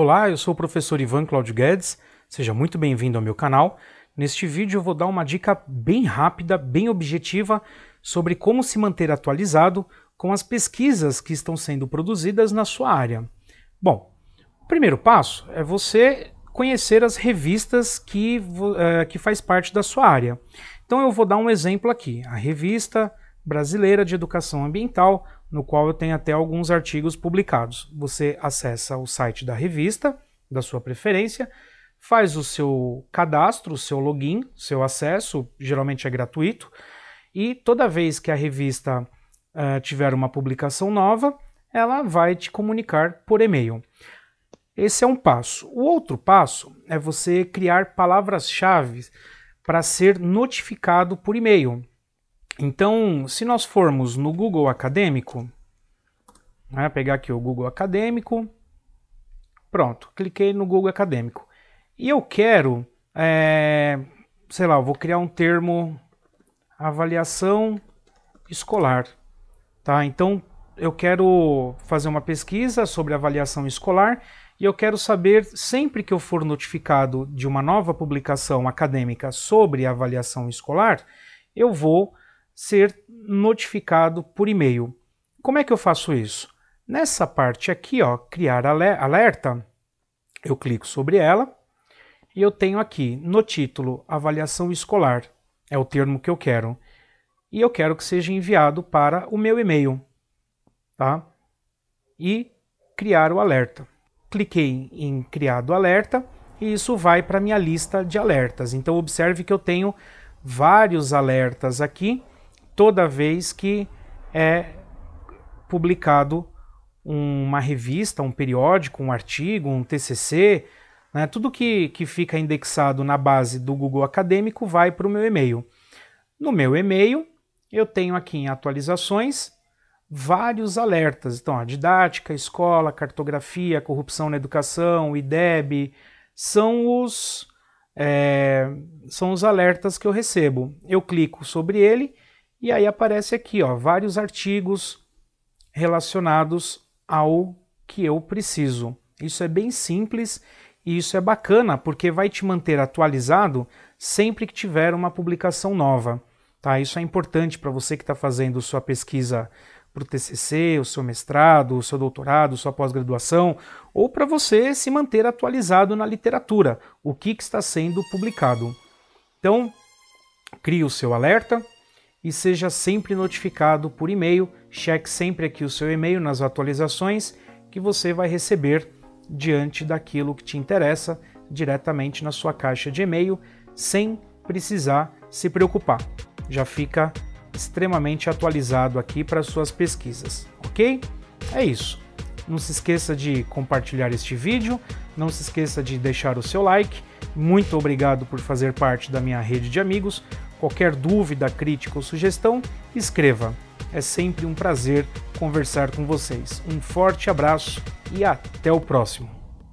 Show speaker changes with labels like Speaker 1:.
Speaker 1: Olá, eu sou o professor Ivan Claudio Guedes, seja muito bem-vindo ao meu canal. Neste vídeo eu vou dar uma dica bem rápida, bem objetiva, sobre como se manter atualizado com as pesquisas que estão sendo produzidas na sua área. Bom, o primeiro passo é você conhecer as revistas que, uh, que faz parte da sua área. Então eu vou dar um exemplo aqui, a revista Brasileira de Educação Ambiental, no qual eu tenho até alguns artigos publicados. Você acessa o site da revista, da sua preferência, faz o seu cadastro, o seu login, seu acesso, geralmente é gratuito, e toda vez que a revista uh, tiver uma publicação nova, ela vai te comunicar por e-mail. Esse é um passo. O outro passo é você criar palavras-chave para ser notificado por e-mail. Então, se nós formos no Google Acadêmico, né, pegar aqui o Google Acadêmico, pronto, cliquei no Google Acadêmico. E eu quero, é, sei lá, vou criar um termo avaliação escolar, tá? Então, eu quero fazer uma pesquisa sobre avaliação escolar e eu quero saber, sempre que eu for notificado de uma nova publicação acadêmica sobre avaliação escolar, eu vou ser notificado por e-mail. Como é que eu faço isso? Nessa parte aqui, ó, criar alerta, eu clico sobre ela e eu tenho aqui no título avaliação escolar, é o termo que eu quero. E eu quero que seja enviado para o meu e-mail, tá? E criar o alerta. Cliquei em criado alerta e isso vai para minha lista de alertas. Então observe que eu tenho vários alertas aqui toda vez que é publicado uma revista, um periódico, um artigo, um TCC, né, tudo que, que fica indexado na base do Google Acadêmico vai para o meu e-mail. No meu e-mail, eu tenho aqui em atualizações vários alertas. Então, a didática, escola, cartografia, corrupção na educação, IDEB, são os, é, são os alertas que eu recebo. Eu clico sobre ele e aí aparece aqui, ó, vários artigos relacionados ao que eu preciso. Isso é bem simples e isso é bacana porque vai te manter atualizado sempre que tiver uma publicação nova. Tá? Isso é importante para você que está fazendo sua pesquisa para o TCC, o seu mestrado, o seu doutorado, sua pós-graduação, ou para você se manter atualizado na literatura, o que, que está sendo publicado. Então, crie o seu alerta, e seja sempre notificado por e-mail. Cheque sempre aqui o seu e-mail nas atualizações que você vai receber diante daquilo que te interessa diretamente na sua caixa de e-mail, sem precisar se preocupar. Já fica extremamente atualizado aqui para suas pesquisas, ok? É isso. Não se esqueça de compartilhar este vídeo, não se esqueça de deixar o seu like muito obrigado por fazer parte da minha rede de amigos. Qualquer dúvida, crítica ou sugestão, escreva. É sempre um prazer conversar com vocês. Um forte abraço e até o próximo.